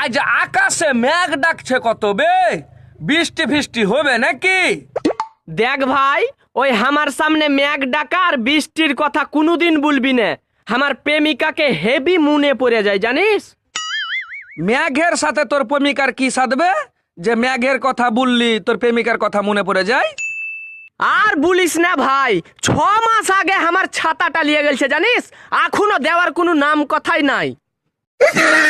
আজ আকাশে মেঘ ডাকছে কত বে বৃষ্টি ফিষ্টি হবে নাকি দেখ ভাই ওই আমার সামনে মেঘ ডাকার বৃষ্টির কথা কোনোদিন বলবি না আমার প্রেমিকাকে হেভি মনে পড়ে যায় জানিস মেঘের সাথে তোর প্রেমিকার কি সাধবে যে মেঘের কথা বললি তোর প্রেমিকার কথা মনে পড়ে যায় আর বলিস না ভাই ছ মাস আগে আমার ছাতাটা নিয়ে গেছে জানিস এখনো দেওয়ার কোনো নাম কথাই নাই